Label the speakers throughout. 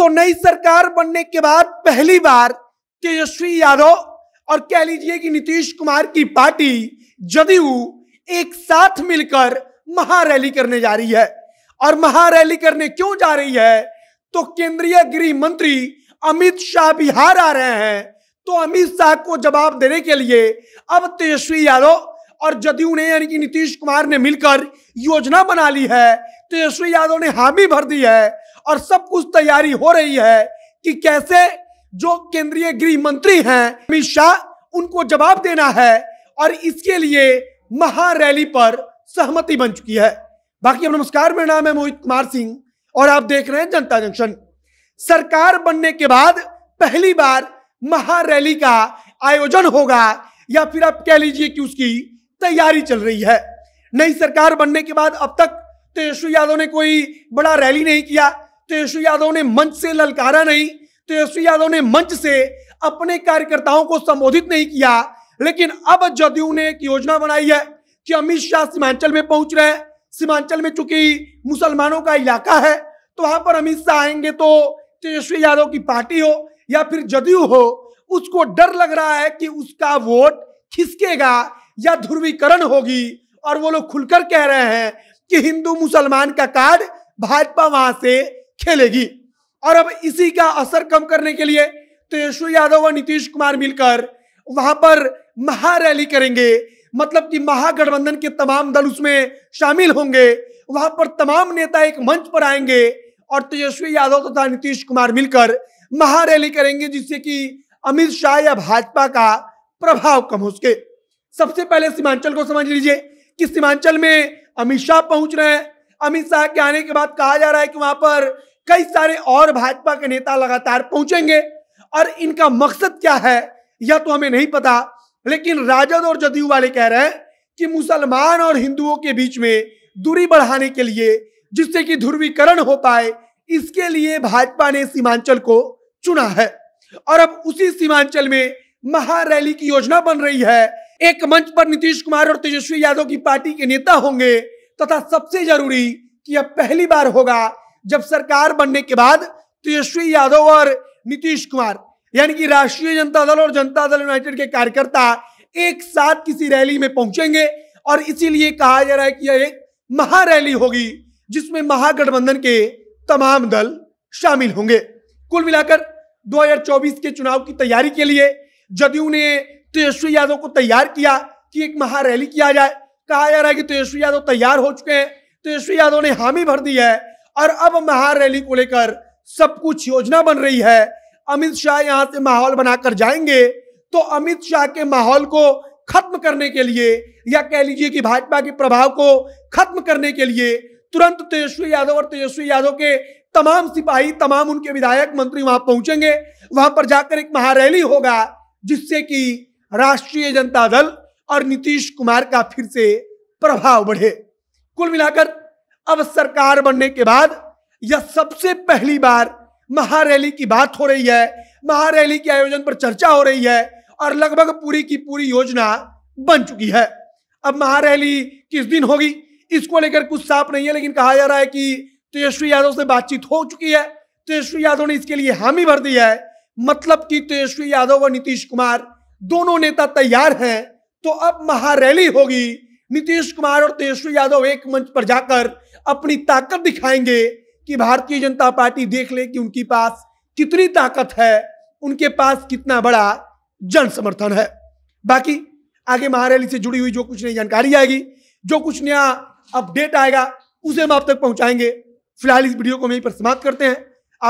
Speaker 1: तो नई सरकार बनने के बाद पहली बार तेजस्वी यादव और कह लीजिए कि नीतीश कुमार की पार्टी जदयू एक साथ मिलकर महारैली करने जा रही है और महारैली करने क्यों जा रही है तो केंद्रीय गृह मंत्री अमित शाह बिहार आ रहे हैं तो अमित शाह को जवाब देने के लिए अब तेजस्वी यादव और जदयू ने यानी कि नीतीश कुमार ने मिलकर योजना बना ली है तेजस्वी यादव ने हामी भर दी है और सब कुछ तैयारी हो रही है कि कैसे जो केंद्रीय गृह मंत्री हैं अमित शाह उनको जवाब देना है और इसके लिए महारैली पर सहमति बन चुकी है बाकी अब नमस्कार मेरा नाम है मोहित कुमार सिंह और आप देख रहे हैं जनता जंक्शन सरकार बनने के बाद पहली बार महारैली का आयोजन होगा या फिर आप कह लीजिए कि उसकी तैयारी चल रही है नई सरकार बनने के बाद अब तक तेजस्वी तो यादव ने कोई बड़ा रैली नहीं किया तो यशु यादव ने मंच से ललकारा नहीं तेजस्वी तो यादव ने मंच से अपने कार्यकर्ताओं को संबोधित नहीं किया लेकिन अब जदयू ने एक योजना बनाई है कि अमित शाह सीमांचल में पहुंच रहे हैं सीमांचल में चूंकि मुसलमानों का इलाका है तो वहां पर अमित शाह आएंगे तो तेजस्वी यादव की पार्टी हो या फिर जदयू हो उसको डर लग रहा है कि उसका वोट खिसकेगा या ध्रुवीकरण होगी और वो लोग खुलकर कह रहे हैं कि हिंदू मुसलमान का कार्ड भाजपा वहां से खेलेगी और अब इसी का असर कम करने के लिए तेजस्वी तो यादव और नीतीश कुमार मिलकर वहां पर महारैली करेंगे मतलब कि महागठबंधन के तमाम दल उसमें शामिल होंगे वहां पर तमाम नेता एक मंच पर आएंगे और तेजस्वी तो यादव तथा तो नीतीश कुमार मिलकर महारैली करेंगे जिससे कि अमित शाह या भाजपा का प्रभाव कम हो सके सबसे पहले सीमांचल को समझ लीजिए कि सीमांचल में अमित शाह पहुंच रहे हैं अमित शाह के आने के बाद कहा जा रहा है कि वहां पर कई सारे और भाजपा के नेता लगातार पहुंचेंगे और इनका मकसद क्या है यह तो हमें नहीं पता लेकिन राजद और जदयू वाले कह रहे हैं कि मुसलमान और हिंदुओं के बीच में दूरी बढ़ाने के लिए जिससे कि ध्रुवीकरण हो पाए इसके लिए भाजपा ने सीमांचल को चुना है और अब उसी सीमांचल में महारैली की योजना बन रही है एक मंच पर नीतीश कुमार और तेजस्वी यादव की पार्टी के नेता होंगे तथा सबसे जरूरी कि यह पहली बार होगा जब सरकार बनने के बाद तेजस्वी तो यादव और नीतीश कुमार यानी कि राष्ट्रीय जनता दल और जनता दल यूनाइटेड के कार्यकर्ता एक साथ किसी रैली में पहुंचेंगे और इसीलिए कहा जा रहा है कि यह एक महारैली होगी जिसमें महागठबंधन के तमाम दल शामिल होंगे कुल मिलाकर 2024 के चुनाव की तैयारी के लिए जदयू ने तेजस्वी तो यादव को तैयार किया कि एक महारैली किया जाए कहा जा रहा है कि तेजस्वी तो यादव तैयार हो चुके हैं तेजस्वी तो यादव ने हामी भर दी है और अब महारैली को लेकर सब कुछ योजना बन रही है अमित शाह यहां से माहौल बनाकर जाएंगे तो अमित शाह के माहौल को खत्म करने के लिए या कह लीजिए कि भाजपा के प्रभाव को खत्म करने के लिए तुरंत तेजस्वी तो यादव और तेजस्वी यादव के तमाम सिपाही तमाम उनके विधायक मंत्री वहां पहुंचेंगे वहां पर जाकर एक महारैली होगा जिससे कि राष्ट्रीय जनता दल और नीतीश कुमार का फिर से प्रभाव बढ़े कुल मिलाकर अब सरकार बनने के बाद यह सबसे पहली बार महारैली की बात हो रही है महारैली के आयोजन पर चर्चा हो रही है और लगभग पूरी की पूरी योजना बन चुकी है अब महारैली किस दिन होगी इसको लेकर कुछ साफ नहीं है लेकिन कहा जा रहा है कि तेजस्वी यादव से बातचीत हो चुकी है तेजस्वी यादव ने इसके लिए हामी भर दी है मतलब कि तेजस्वी यादव और नीतीश कुमार दोनों नेता तैयार हैं तो अब महारैली होगी नीतीश कुमार और तेजस्वी यादव एक मंच पर जाकर अपनी ताकत दिखाएंगे कि भारतीय जनता पार्टी देख ले कि उनकी पास कितनी ताकत है उनके पास कितना बड़ा जन समर्थन है बाकी आगे महारैली से जुड़ी हुई जो कुछ नई जानकारी आएगी जो कुछ नया अपडेट आएगा उसे हम आप तक पहुंचाएंगे फिलहाल इस वीडियो को हम यहीं पर समाप्त करते हैं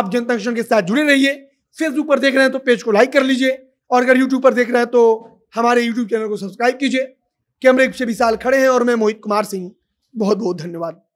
Speaker 1: आप जनता के साथ जुड़े रहिए फेसबुक पर देख रहे हैं तो पेज को लाइक कर लीजिए और अगर यूट्यूब पर देख रहे हैं तो हमारे यूट्यूब चैनल को सब्सक्राइब कीजिए कैमरे से विशाल खड़े हैं और मैं मोहित कुमार सिंह बहुत बहुत धन्यवाद